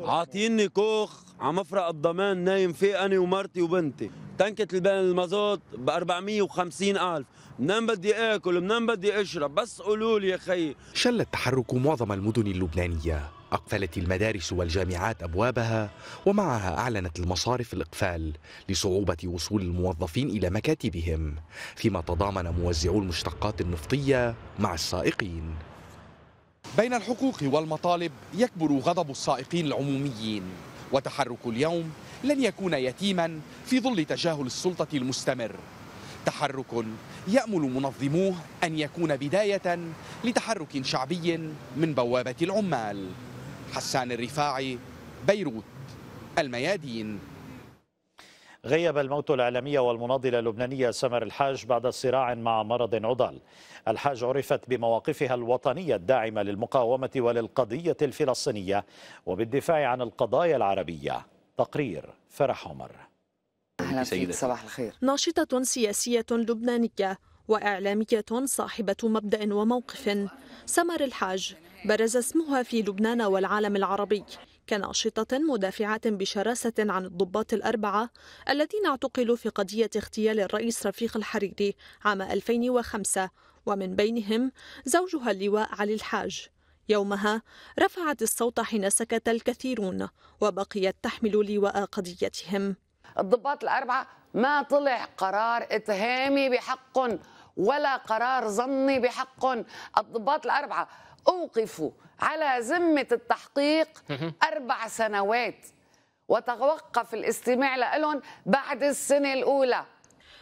عاطيني كوخ على مفرق الضمان نايم فيه انا ومرتي وبنتي تنكة البان المازوت ب 450 ألف منين بدي آكل منين بدي أشرب بس قولوا لي يا خيي شل التحرك معظم المدن اللبنانية أقفلت المدارس والجامعات أبوابها ومعها أعلنت المصارف الإقفال لصعوبة وصول الموظفين إلى مكاتبهم فيما تضامن موزعو المشتقات النفطية مع السائقين بين الحقوق والمطالب يكبر غضب السائقين العموميين وتحرك اليوم لن يكون يتيما في ظل تجاهل السلطة المستمر تحرك يامل منظموه ان يكون بدايه لتحرك شعبي من بوابه العمال حسان الرفاعي بيروت الميادين غيب الموت الإعلامية والمناضلة اللبنانية سمر الحاج بعد صراع مع مرض عضال الحاج عرفت بمواقفها الوطنية الداعمة للمقاومة وللقضية الفلسطينية وبالدفاع عن القضايا العربية تقرير فرح عمر أهلا فيك صباح الخير ناشطة سياسية لبنانية وإعلامية صاحبة مبدأ وموقف سمر الحاج برز اسمها في لبنان والعالم العربي كناشطة مدافعة بشراسة عن الضباط الأربعة الذين اعتقلوا في قضية اغتيال الرئيس رفيق الحريري عام 2005 ومن بينهم زوجها اللواء علي الحاج يومها رفعت الصوت حين سكت الكثيرون وبقيت تحمل لواء قضيتهم الضباط الأربعة ما طلع قرار إتهامي بحق ولا قرار ظني بحق الضباط الأربعة أوقفوا على ذمة التحقيق أربع سنوات وتوقف الاستماع لهم بعد السنة الأولى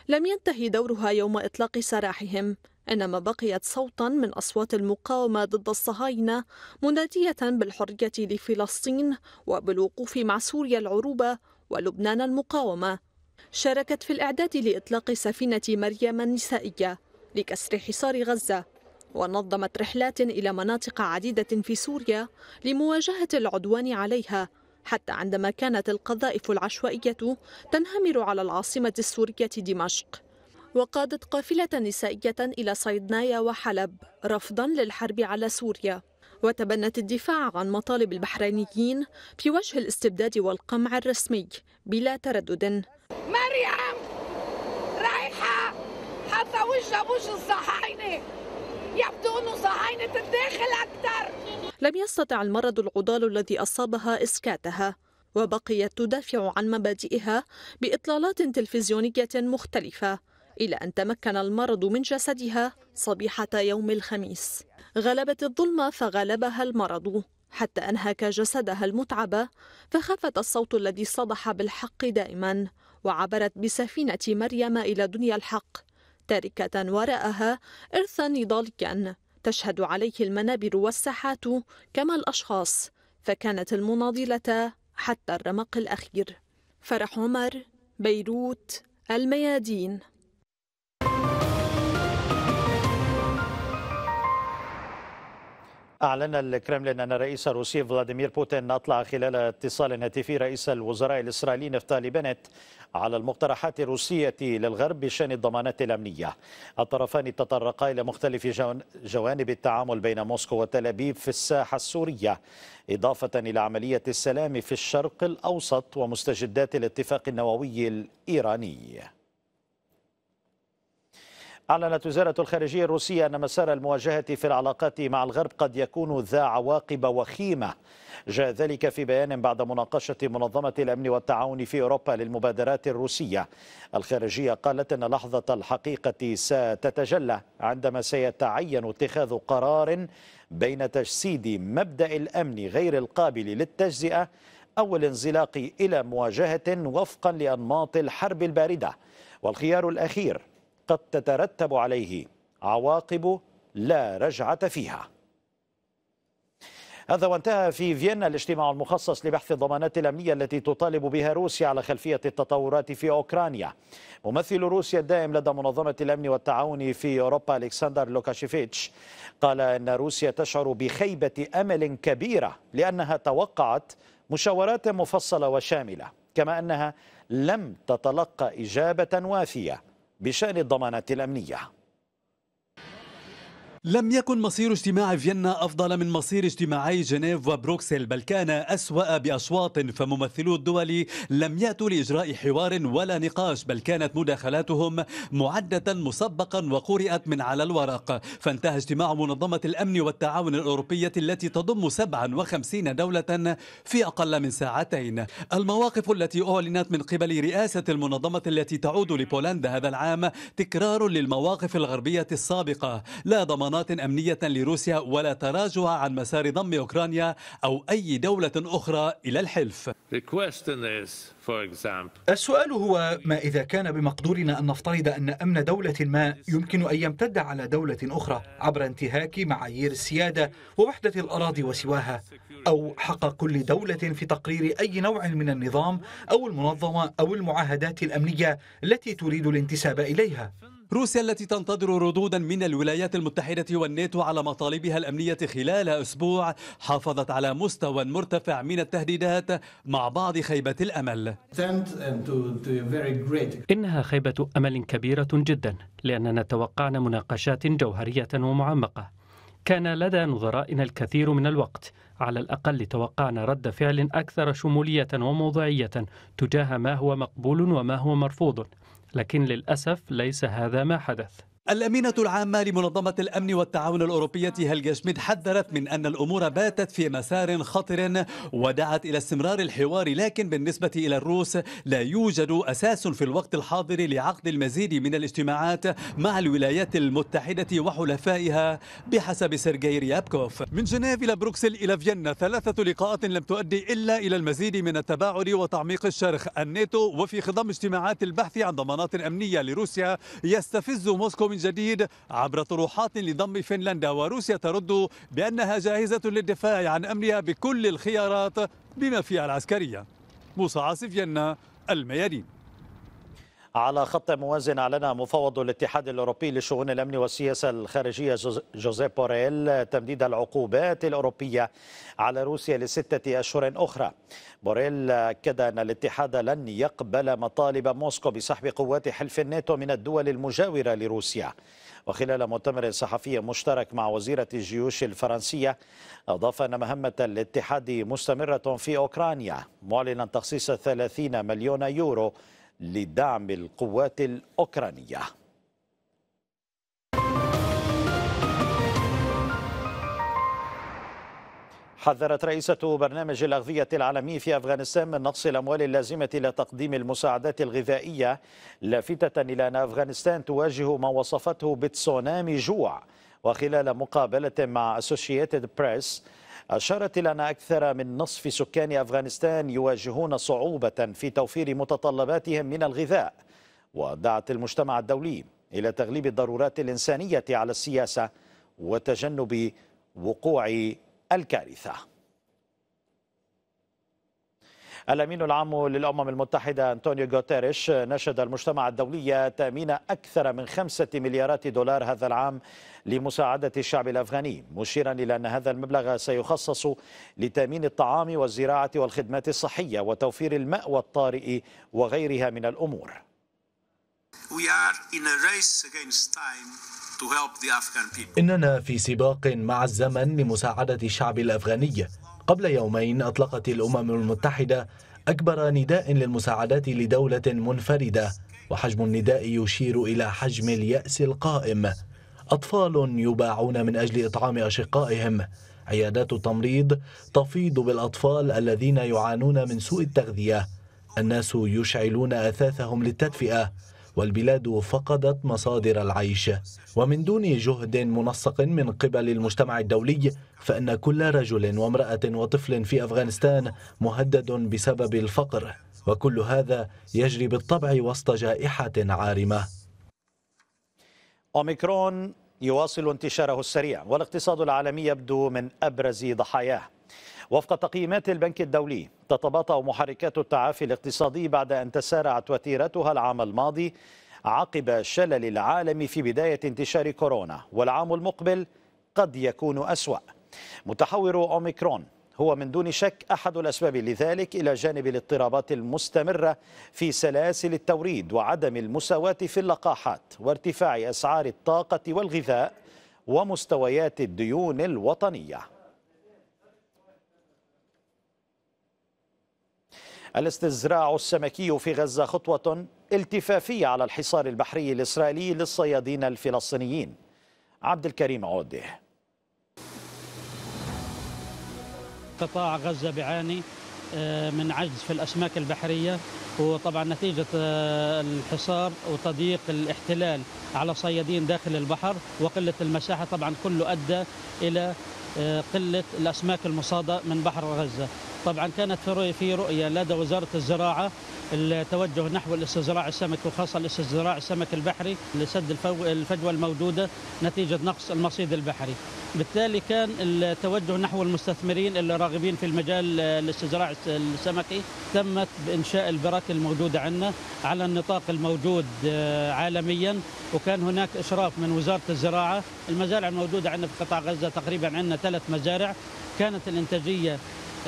لم ينتهي دورها يوم إطلاق سراحهم إنما بقيت صوتا من أصوات المقاومة ضد الصهاينة منادية بالحرية لفلسطين وبالوقوف مع سوريا العروبة ولبنان المقاومة شاركت في الإعداد لإطلاق سفينة مريم النسائية لكسر حصار غزة ونظمت رحلات إلى مناطق عديدة في سوريا لمواجهة العدوان عليها حتى عندما كانت القذائف العشوائية تنهمر على العاصمة السورية دمشق وقادت قافلة نسائية إلى صيدنايا وحلب رفضا للحرب على سوريا وتبنت الدفاع عن مطالب البحرينيين في وجه الاستبداد والقمع الرسمي بلا تردد مريم رايحة حتى وجه بوش الصحاينة يبدو أنه صهاينة الداخل أكثر لم يستطع المرض العضال الذي أصابها إسكاتها وبقيت تدافع عن مبادئها بإطلالات تلفزيونية مختلفة إلى أن تمكن المرض من جسدها صبيحة يوم الخميس غلبت الظلمة فغلبها المرض حتى أنهك جسدها المتعبة فخفت الصوت الذي صدح بالحق دائما وعبرت بسفينة مريم إلى دنيا الحق تاركة وراءها إرثا نضاليا تشهد عليه المنابر والساحات كما الأشخاص فكانت المناضلة حتى الرمق الأخير فرح عمر بيروت الميادين أعلن الكرملين أن الرئيس الروسي فلاديمير بوتين أطلع خلال اتصال هاتفي رئيس الوزراء الإسرائيلي نفتالي بنت على المقترحات الروسية للغرب بشأن الضمانات الأمنية الطرفان تطرقا إلى مختلف جوانب التعامل بين موسكو وتل أبيب في الساحة السورية إضافة إلى عملية السلام في الشرق الأوسط ومستجدات الاتفاق النووي الإيراني أعلنت وزارة الخارجية الروسية أن مسار المواجهة في العلاقات مع الغرب قد يكون ذا عواقب وخيمة جاء ذلك في بيان بعد مناقشة منظمة الأمن والتعاون في أوروبا للمبادرات الروسية الخارجية قالت أن لحظة الحقيقة ستتجلى عندما سيتعين اتخاذ قرار بين تجسيد مبدأ الأمن غير القابل للتجزئة أو الانزلاق إلى مواجهة وفقا لأنماط الحرب الباردة والخيار الأخير قد تترتب عليه عواقب لا رجعة فيها هذا وانتهى في فيينا الاجتماع المخصص لبحث الضمانات الأمنية التي تطالب بها روسيا على خلفية التطورات في أوكرانيا ممثل روسيا الدائم لدى منظمة الأمن والتعاون في أوروبا ألكسندر لوكاشيفيتش قال أن روسيا تشعر بخيبة أمل كبيرة لأنها توقعت مشاورات مفصلة وشاملة كما أنها لم تتلقى إجابة وافية بشأن الضمانات الأمنية لم يكن مصير اجتماع فيينا أفضل من مصير اجتماعي جنيف وبروكسل بل كان أسوأ بأشواط فممثلو الدول لم يأتوا لإجراء حوار ولا نقاش بل كانت مداخلاتهم معدة مسبقا وقرئت من على الورق فانتهى اجتماع منظمة الأمن والتعاون الأوروبية التي تضم 57 دولة في أقل من ساعتين المواقف التي أعلنت من قبل رئاسة المنظمة التي تعود لبولندا هذا العام تكرار للمواقف الغربية السابقة لا ضمان ضمانات أمنية لروسيا ولا تراجع عن مسار ضم أوكرانيا أو أي دولة أخرى إلى الحلف السؤال هو ما إذا كان بمقدورنا أن نفترض أن أمن دولة ما يمكن أن يمتد على دولة أخرى عبر انتهاك معايير السيادة ووحدة الأراضي وسواها أو حق كل دولة في تقرير أي نوع من النظام أو المنظمة أو المعاهدات الأمنية التي تريد الانتساب إليها روسيا التي تنتظر ردودا من الولايات المتحدة والناتو على مطالبها الأمنية خلال أسبوع حافظت على مستوى مرتفع من التهديدات مع بعض خيبة الأمل إنها خيبة أمل كبيرة جدا لأننا توقعنا مناقشات جوهرية ومعمقة كان لدى نظرائنا الكثير من الوقت على الأقل توقعنا رد فعل أكثر شمولية وموضوعية تجاه ما هو مقبول وما هو مرفوض لكن للأسف ليس هذا ما حدث الأمينة العامة لمنظمة الأمن والتعاون الأوروبية هيلجا شميد حذرت من أن الأمور باتت في مسار خطر ودعت إلى استمرار الحوار لكن بالنسبة إلى الروس لا يوجد أساس في الوقت الحاضر لعقد المزيد من الاجتماعات مع الولايات المتحدة وحلفائها بحسب سيرجي ريابكوف من جنيف إلى بروكسل إلى فيينا ثلاثة لقاءات لم تؤدي إلا إلى المزيد من التباعد وتعميق الشرخ الناتو وفي خضم اجتماعات البحث عن ضمانات أمنية لروسيا يستفز موسكو من من جديد عبر طروحات لضم فنلندا وروسيا ترد بأنها جاهزة للدفاع عن أمرها بكل الخيارات بما فيها العسكرية موسى عاصف ينا الميادين على خط موازن أعلن مفوض الاتحاد الأوروبي لشؤون الأمن والسياسة الخارجية جوزيف بوريل تمديد العقوبات الأوروبية على روسيا لستة أشهر أخرى بوريل أكد أن الاتحاد لن يقبل مطالب موسكو بسحب قوات حلف الناتو من الدول المجاورة لروسيا وخلال مؤتمر صحفي مشترك مع وزيرة الجيوش الفرنسية أضاف أن مهمة الاتحاد مستمرة في أوكرانيا معلنا تخصيص 30 مليون يورو لدعم القوات الأوكرانية حذرت رئيسة برنامج الأغذية العالمي في أفغانستان من نقص الأموال اللازمة لتقديم المساعدات الغذائية لافتة إلى أن أفغانستان تواجه ما وصفته بتسونامي جوع وخلال مقابلة مع أسوشيتد بريس أشارت إلى أن أكثر من نصف سكان أفغانستان يواجهون صعوبة في توفير متطلباتهم من الغذاء ودعت المجتمع الدولي إلى تغليب الضرورات الإنسانية على السياسة وتجنب وقوع الكارثة الأمين العام للأمم المتحدة أنطونيو غوتيريش نشد المجتمع الدولي تأمين أكثر من خمسة مليارات دولار هذا العام لمساعدة الشعب الأفغاني مشيرا إلى أن هذا المبلغ سيخصص لتأمين الطعام والزراعة والخدمات الصحية وتوفير المأوى الطارئ وغيرها من الأمور إننا في سباق مع الزمن لمساعدة الشعب الأفغاني قبل يومين أطلقت الأمم المتحدة أكبر نداء للمساعدات لدولة منفردة وحجم النداء يشير إلى حجم اليأس القائم أطفال يباعون من أجل إطعام أشقائهم عيادات التمريض تفيض بالأطفال الذين يعانون من سوء التغذية الناس يشعلون أثاثهم للتدفئة والبلاد فقدت مصادر العيش ومن دون جهد منسق من قبل المجتمع الدولي فإن كل رجل وامرأة وطفل في أفغانستان مهدد بسبب الفقر وكل هذا يجري بالطبع وسط جائحة عارمة أوميكرون يواصل انتشاره السريع والاقتصاد العالمي يبدو من أبرز ضحاياه وفق تقييمات البنك الدولي تتباطأ محركات التعافي الاقتصادي بعد أن تسارعت وتيرتها العام الماضي عقب شلل العالم في بداية انتشار كورونا والعام المقبل قد يكون أسوأ متحور أوميكرون هو من دون شك أحد الأسباب لذلك إلى جانب الاضطرابات المستمرة في سلاسل التوريد وعدم المساواة في اللقاحات وارتفاع أسعار الطاقة والغذاء ومستويات الديون الوطنيه الاستزراع السمكي في غزة خطوة التفافية على الحصار البحري الإسرائيلي للصيادين الفلسطينيين عبد الكريم عوده قطاع غزة بعاني آه، من عجز في الأسماك البحرية وطبعا نتيجة آه، الحصار وتضييق الاحتلال على صيادين داخل البحر وقلة المساحة طبعا كله أدى إلى آه، قلة الأسماك المصادة من بحر غزة طبعا كانت في رؤية لدى وزارة الزراعة التوجه نحو الاستزراع السمك وخاصة الاستزراع السمك البحري لسد الفجوة الموجودة نتيجة نقص المصيد البحري بالتالي كان التوجه نحو المستثمرين الراغبين في المجال آه، الاستزراع السمكي تمت بإنشاء البرك الموجودة عندنا على النطاق الموجود آه، عالميا وكان هناك إشراف من وزارة الزراعة المزارع الموجودة عندنا في قطاع غزة تقريبا عندنا ثلاث مزارع كانت الإنتاجية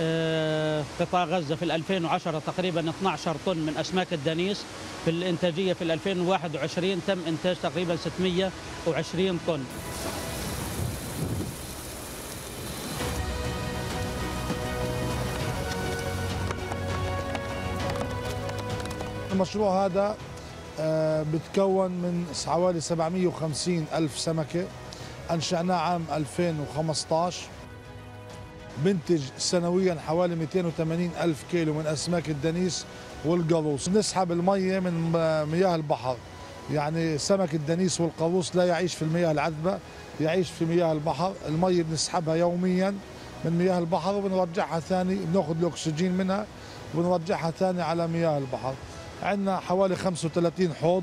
آه، قطاع غزة في 2010 تقريبا 12 طن من أسماك الدنيس في الإنتاجية في 2021 تم إنتاج تقريبا 620 طن المشروع هذا آه، بتكون من حوالي 750 ألف سمكة أنشأناه عام 2015 بنتج سنويا حوالي 280 ألف كيلو من أسماك الدنيس والقاروص نسحب المية من مياه البحر يعني سمك الدنيس والقاروص لا يعيش في المياه العذبة يعيش في مياه البحر المية بنسحبها يوميا من مياه البحر وبنرجعها ثاني بناخذ الأكسجين منها وبنرجعها ثاني على مياه البحر عندنا حوالي 35 حوض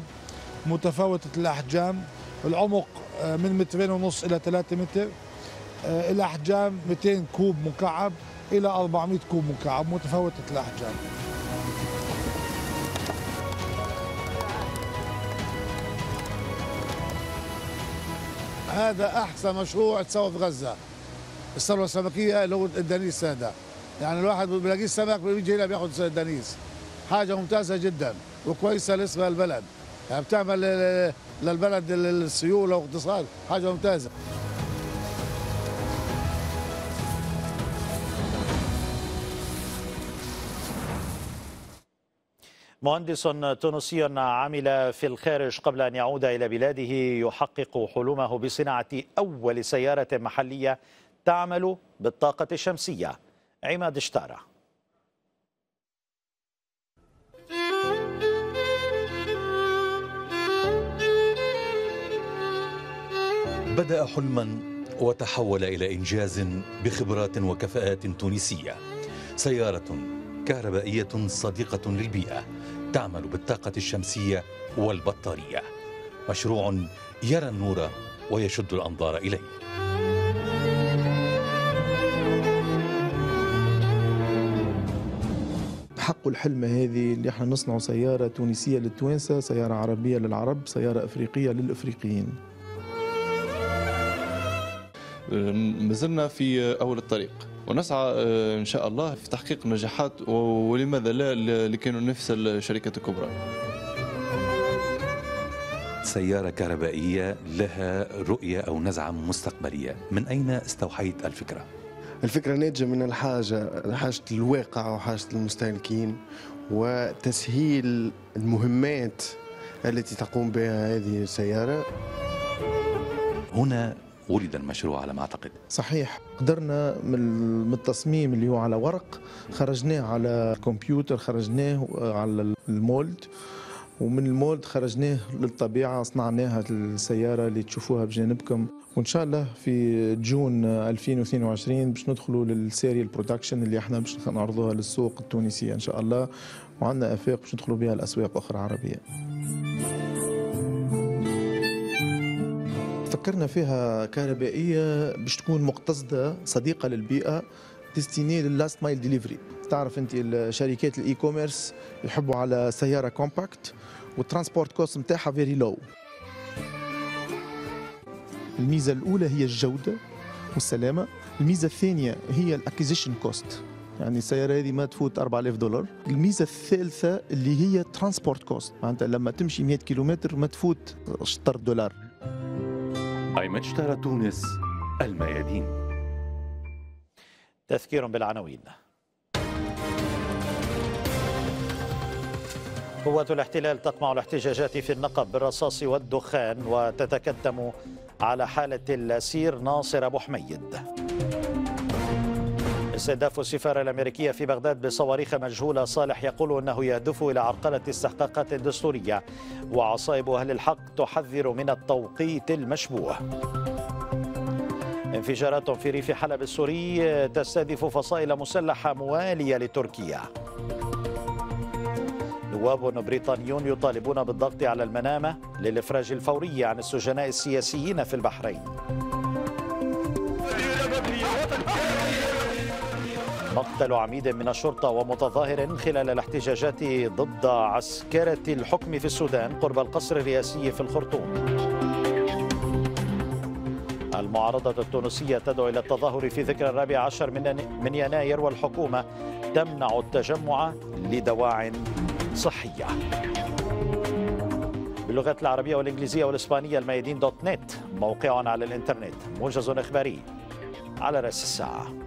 متفاوتة الأحجام العمق آه، من مترين ونص إلى 3 متر آه، الأحجام 200 كوب مكعب إلى 400 كوب مكعب متفاوتة الأحجام هذا أحسن مشروع تسوى في غزة الثروة السمكية اللي هو الدنيس هذا يعني الواحد بلاقيه سمك بيجي هنا بياخد الدنيس حاجه ممتازه جدا وكويسه لاسم للبلد يعني بتعمل للبلد السيوله واقتصاد حاجه ممتازه مهندس تونسي عمل في الخارج قبل أن يعود إلى بلاده يحقق حلمه بصناعة أول سيارة محلية تعمل بالطاقة الشمسية عماد اشتاره بدأ حلما وتحول إلى إنجاز بخبرات وكفاءات تونسية سيارة كهربائية صديقة للبيئة تعمل بالطاقة الشمسية والبطارية مشروع يرى النور ويشد الأنظار إليه حق الحلمة هذه اللي احنا نصنعوا سيارة تونسية للتوانسة سيارة عربية للعرب سيارة أفريقية للأفريقيين مازلنا في أول الطريق ونسعى إن شاء الله في تحقيق نجاحات ولماذا لا لكي ننافس الشركات الكبرى سيارة كهربائية لها رؤية أو نزعة مستقبلية من أين استوحيت الفكرة؟ الفكرة ناتجة من الحاجة حاجة الواقع وحاجة المستهلكين وتسهيل المهمات التي تقوم بها هذه السيارة هنا ولد المشروع على ما أعتقد صحيح قدرنا من التصميم اللي هو على ورق خرجناه على الكمبيوتر خرجناه آه، على المولد ومن المولد خرجناه للطبيعة صنعناها السيارة اللي تشوفوها بجانبكم وإن شاء الله في جون 2022 باش ندخلوا للسيريال برودكشن اللي احنا باش نعرضوها للسوق التونسية إن شاء الله وعندنا آفاق باش ندخلوا بها الأسواق أخرى عربية فكرنا فيها كهربائيه باش تكون مقتصده صديقه للبيئه ديستيني للاست مايل ديليفري تعرف انت الشركات الاي كوميرس يحبوا على سياره كومباكت والترانسبورت كوست نتاعها فيري لو الميزه الاولى هي الجوده والسلامه الميزه الثانيه هي الاكيزيشن كوست يعني السيارة هذه ما تفوت 4000 دولار الميزة الثالثة اللي هي ترانسبورت كوست معناتها لما تمشي 100 كيلومتر ما تفوت 16 دولار أي ترى تونس الميادين تذكير بالعناوين قوات الاحتلال تقمع الاحتجاجات في النقب بالرصاص والدخان وتتكتم على حالة الأسير ناصر أبو حميد استهداف السفارة الأمريكية في بغداد بصواريخ مجهولة صالح يقول أنه يهدف إلى عرقلة استحقاقات دستورية وعصائب أهل الحق تحذر من التوقيت المشبوه انفجارات في ريف حلب السوري تستهدف فصائل مسلحة موالية لتركيا نواب بريطانيون يطالبون بالضغط على المنامة للإفراج الفوري عن السجناء السياسيين في البحرين مقتل عميد من الشرطة ومتظاهر خلال الاحتجاجات ضد عسكرة الحكم في السودان قرب القصر الرئاسي في الخرطوم المعارضة التونسية تدعو إلى التظاهر في ذكرى الرابع عشر من يناير والحكومة تمنع التجمع لدواع صحية باللغات العربية والإنجليزية والإسبانية الميادين دوت نت موقع على الإنترنت موجز إخباري على رأس الساعة